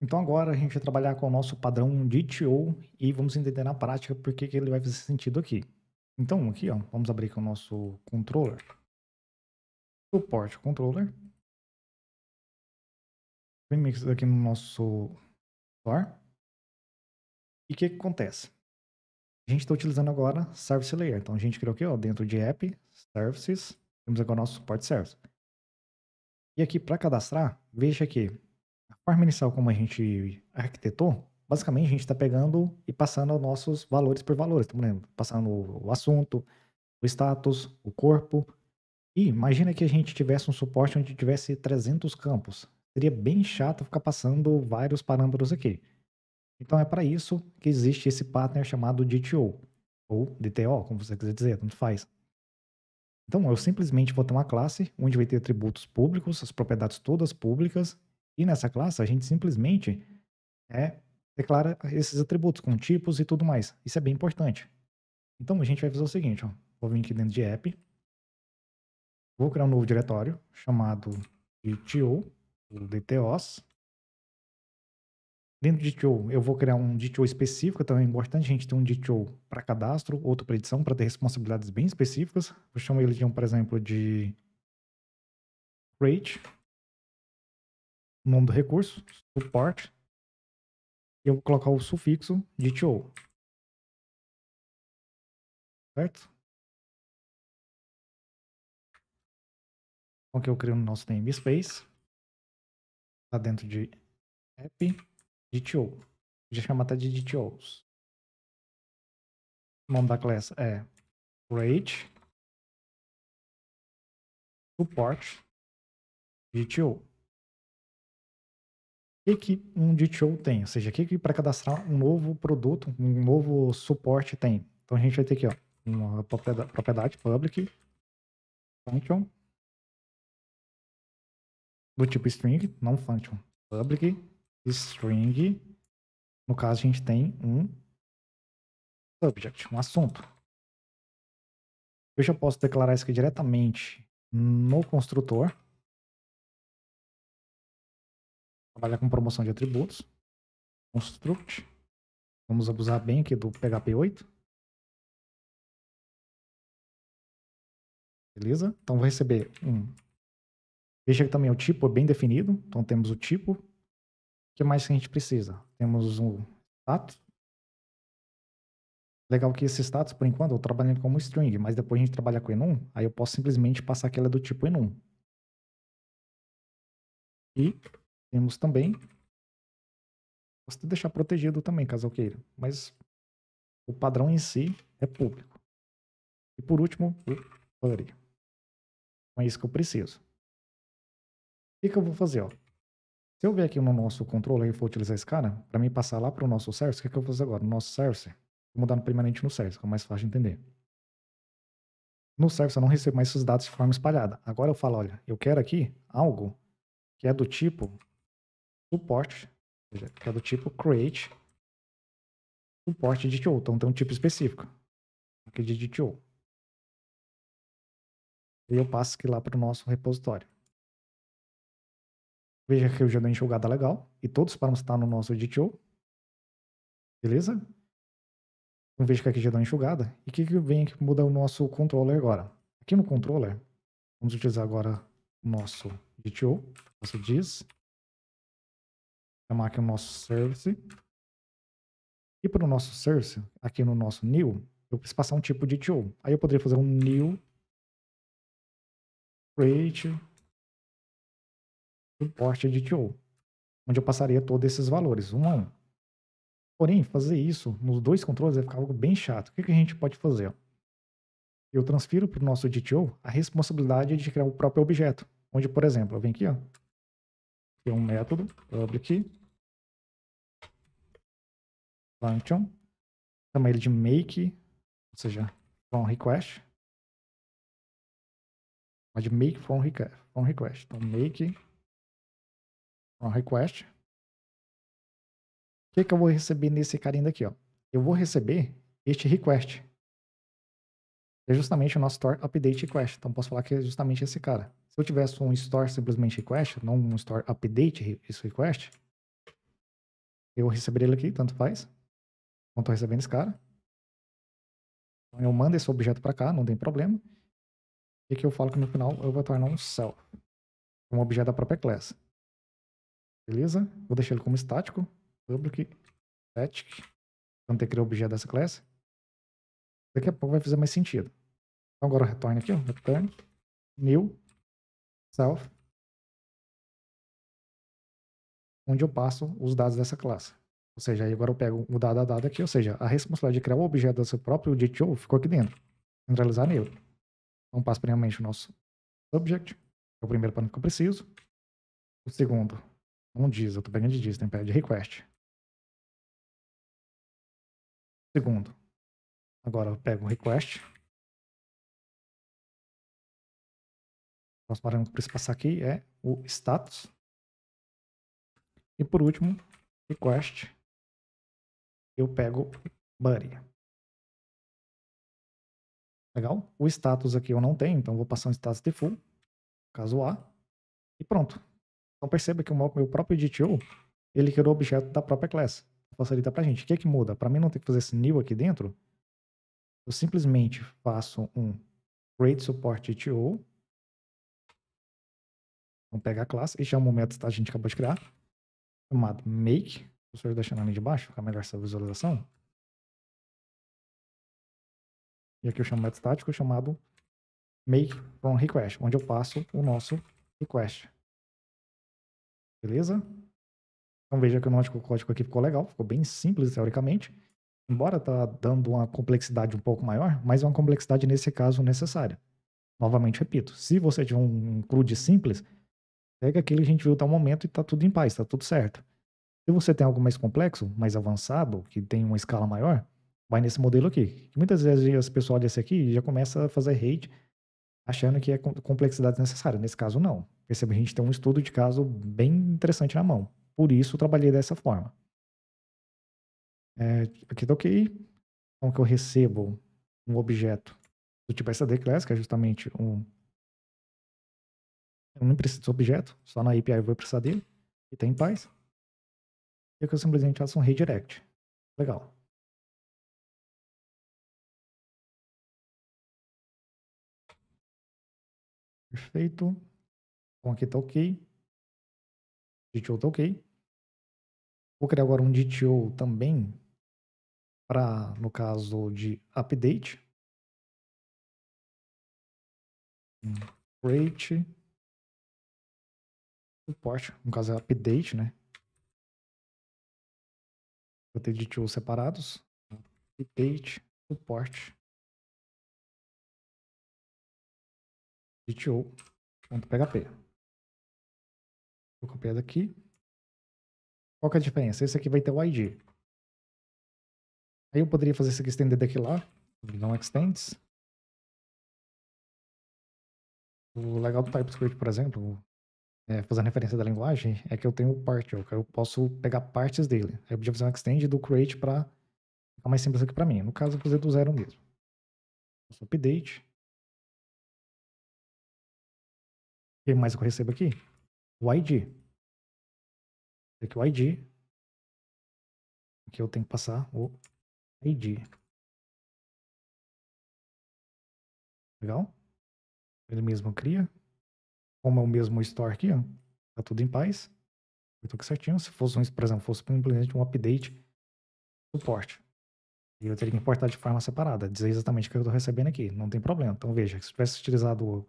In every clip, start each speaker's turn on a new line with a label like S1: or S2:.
S1: Então agora a gente vai trabalhar com o nosso padrão de TO e vamos entender na prática por que, ele vai fazer sentido aqui. Então aqui, ó, vamos abrir com o nosso controller.
S2: Suporte controller. Vem isso aqui no
S1: nosso store. E o que, que acontece? A gente está utilizando agora Service Layer. Então a gente criou aqui, ó, dentro de App, Services, temos agora o nosso Support Service. E aqui para cadastrar, veja aqui forma inicial como a gente arquitetou, basicamente a gente está pegando e passando nossos valores por valores. Estamos então, passando o assunto, o status, o corpo. E imagina que a gente tivesse um suporte onde tivesse 300 campos. Seria bem chato ficar passando vários parâmetros aqui. Então é para isso que existe esse pattern chamado DTO, ou DTO, como você quiser dizer, tanto faz. Então eu simplesmente vou ter uma classe onde vai ter atributos públicos, as propriedades todas públicas, e nessa classe, a gente simplesmente é, declara esses atributos com tipos e tudo mais. Isso é bem importante. Então, a gente vai fazer o seguinte, ó. Vou vir aqui dentro de app. Vou criar um novo diretório chamado de TO, DTOs. Dentro de TO, eu vou criar um DTO específico, também então é importante a gente ter um DTO para cadastro, outro para edição, para ter responsabilidades bem específicas. Eu chamo ele de um, por exemplo, de create, o nome do recurso,
S2: suporte, e eu vou colocar o sufixo de TO. Certo? Então, que eu crio no nosso namespace. Está dentro de app to. Já chama até de DTOs. O nome da classe é rate
S1: support DTO que, que um DTO tem? Ou seja, o que, que para cadastrar um novo produto, um novo suporte tem? Então a gente vai ter aqui ó, uma propriedade public function
S2: do tipo string, não function, public string. No caso, a gente tem um subject, um assunto. Eu já posso declarar isso aqui diretamente no construtor. Trabalhar com promoção de atributos. Construct. Vamos abusar bem aqui do PHP 8. Beleza? Então vou receber um. Veja que também o tipo é bem definido. Então temos o tipo. O
S1: que mais que a gente precisa? Temos um status. Legal que esse status, por enquanto, eu trabalhando ele como string, mas depois a gente trabalha com enum, aí eu posso simplesmente passar aquela é do tipo enum. E temos também.
S2: Posso até deixar protegido também, caso eu queira. Mas o padrão em si é público. E por último, o buddy. Então é
S1: isso que eu preciso. O que, que eu vou fazer? Ó? Se eu vier aqui no nosso controller e for utilizar esse cara, para mim passar lá para o nosso service, o que, que eu vou fazer agora? No nosso service, vou mudar no permanente no service, que é mais fácil de entender. No service eu não recebo mais esses dados de forma espalhada. Agora eu falo, olha, eu quero aqui algo que é do tipo suporte, seja, que é do tipo create suporte DTO. Então tem um tipo específico
S2: aqui de DTO. E eu passo aqui lá para o nosso repositório. Veja que eu já dei enxugada legal. E todos
S1: os parâmetros estão no nosso DTO. Beleza? Então veja que aqui já deu enxugada. E o que, que vem que muda o nosso controller agora? Aqui no controller, vamos utilizar agora o nosso DTO, nosso DIS chamar aqui é o nosso service. E para o nosso service, aqui no nosso new, eu preciso passar um tipo de TIO Aí eu poderia fazer um new create suporte de TIO onde eu passaria todos esses valores, um a um. Porém, fazer isso nos dois controles vai ficar algo bem chato. O que, que a gente pode fazer? Eu transfiro para o nosso DTO a responsabilidade de criar o próprio objeto. Onde, por exemplo, eu venho aqui, ó, aqui um método public function, chama ele de make,
S2: ou seja, from request. Pode make
S1: from request, from request. Então make from request. O que, que eu vou receber nesse carinha daqui, ó? Eu vou receber este request é justamente o nosso store update request. Então posso falar que é justamente esse cara. Se eu tivesse um store simplesmente request, não um store update esse request, eu receberia ele aqui, tanto faz. Não estou recebendo esse cara.
S2: Então eu mando esse objeto para cá, não tem problema. E que eu falo que no final eu vou
S1: tornar um self, um objeto da própria classe. Beleza? Vou deixar ele como estático, public static. Então tem que criar o objeto dessa classe. Daqui a pouco vai fazer mais sentido. Então agora retorne aqui, ó, return, new,
S2: self, onde eu passo
S1: os dados dessa classe. Ou seja, aí agora eu pego o dado a dado aqui, ou seja, a responsabilidade de criar o objeto do seu próprio DTO ficou aqui dentro, centralizar nele. Então passo primeiramente o nosso subject, é o primeiro parâmetro que eu preciso. O segundo, não diz, eu estou pegando de diz,
S2: tem pede request. Segundo, Agora eu pego um request. O nosso parâmetro que precisa passar aqui é o status. E por último, request. Eu pego body.
S1: Legal? O status aqui eu não tenho, então vou passar um status de full, caso A, e pronto. Então perceba que o meu próprio DTO, ele criou o objeto da própria classe. Facilita pra gente. O que é que muda? Para mim não ter que fazer esse new aqui dentro, eu simplesmente faço um create support ITO. Então pega a classe e chamo o método que a gente acabou de criar, chamado make. Vou só na linha de baixo, ficar melhor essa visualização. E aqui eu chamo método estático chamado make from request, onde eu passo o nosso request. Beleza? Então veja que o nosso código aqui ficou legal, ficou bem simples teoricamente embora tá dando uma complexidade um pouco maior, mas é uma complexidade nesse caso necessária. Novamente repito, se você tiver um crude simples, pega aquele que a gente viu até o momento e está tudo em paz, está tudo certo. Se você tem algo mais complexo, mais avançado, que tem uma escala maior, vai nesse modelo aqui. Muitas vezes as pessoal desse aqui já começa a fazer hate achando que é complexidade necessária. Nesse caso, não. Perceba, a gente tem um estudo de caso bem interessante na mão. Por isso, trabalhei dessa forma. É, aqui tá ok então que eu recebo um objeto do tipo SD class, que é justamente um... Eu não preciso desse objeto, só na API eu vou precisar dele, e tem tá paz.
S2: E aqui eu simplesmente faço um redirect. Legal. Perfeito. Então aqui está ok. DTO está ok. Vou criar agora um DTO também para, no caso de update. Hum. Rate. Suporte, no caso é update, né? Vou ter de tools separados. Update, suporte. DTO.php. Vou copiar daqui. Qual que é a diferença? Esse aqui vai ter o ID. Aí eu poderia fazer isso aqui, estender daqui lá. Não extends. O legal do
S1: TypeScript, por exemplo, é, fazendo referência da linguagem, é que eu tenho o part, eu posso pegar partes dele. Aí eu podia fazer um extend do create para ficar mais simples aqui para mim. No caso, eu vou fazer do zero
S2: mesmo. Posso update. O que mais eu recebo aqui? O ID. Aqui o ID. Aqui eu tenho que passar o ID. Legal? Ele mesmo cria.
S1: Como é o mesmo store aqui, ó, tá tudo em paz. Eu tô aqui certinho. Se fosse, um, por exemplo, fosse simplesmente um update suporte. E eu teria que importar de forma separada, dizer exatamente o que eu tô recebendo aqui. Não tem problema. Então veja, se tivesse utilizado o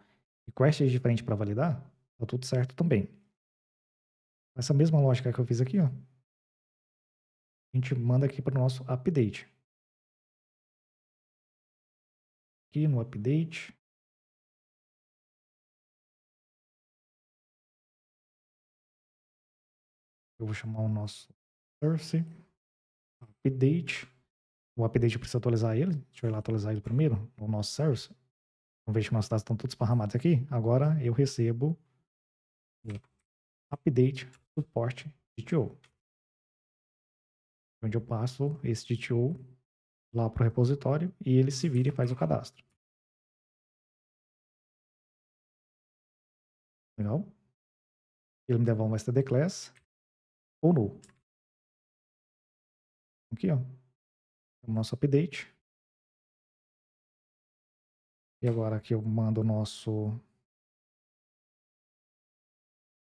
S1: request diferente para validar, tá tudo certo também. Essa mesma lógica que eu fiz aqui, ó,
S2: a gente manda aqui para o nosso update. aqui no update. Eu vou chamar o nosso
S1: source update. O update precisa atualizar ele. Deixa eu ir lá atualizar ele primeiro, o nosso source. vamos ver que nossos dados estão todos esparramados aqui. Agora eu recebo o update suporte GTO.
S2: Onde eu passo esse GTO lá para o repositório e ele se vira e faz o cadastro. Legal? Ele me dava uma std class ou no. Aqui, ó. O nosso update. E agora aqui eu mando o nosso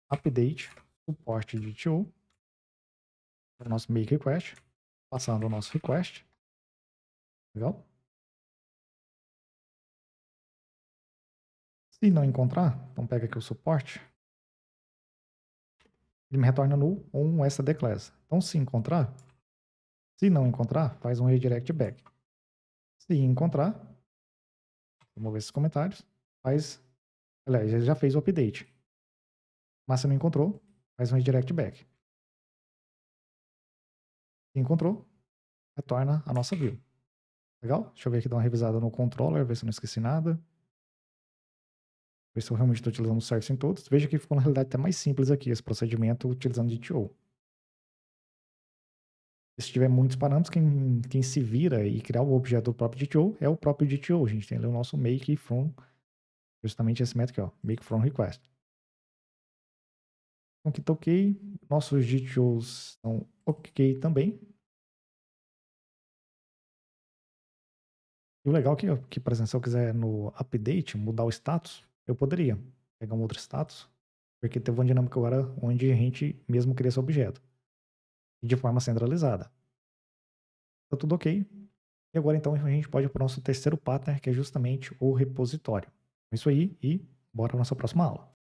S2: update, suporte de TO, o nosso make request, passando o nosso request. Legal? Se não encontrar, então
S1: pega aqui o suporte. Ele me retorna no um SD class. Então se encontrar, se não encontrar, faz um redirect back. Se encontrar, ver esses comentários, faz, aliás, ele já fez
S2: o update. Mas se não encontrou, faz um redirect back. Se encontrou, retorna a nossa view. Legal? Deixa eu
S1: ver aqui, dar uma revisada no controller, ver se eu não esqueci nada. Ver se eu realmente estou utilizando o service em todos. Veja que ficou, na realidade, até mais simples aqui esse procedimento utilizando DTO. Se tiver muitos parâmetros, quem, quem se vira e criar o objeto do próprio DTO é o próprio DTO. A gente tem ali o nosso make from, justamente esse método aqui, ó, make from request. Então, que toquei. Nossos DTOs
S2: são ok também.
S1: E o legal é que, que, por exemplo, se eu quiser no update mudar o status, eu poderia pegar um outro status, porque teve uma dinâmica agora onde a gente mesmo cria esse objeto, de forma centralizada. Tá tudo ok. E agora então a gente pode ir para o nosso terceiro pattern, que é justamente o repositório. É isso aí e bora para a nossa próxima
S2: aula.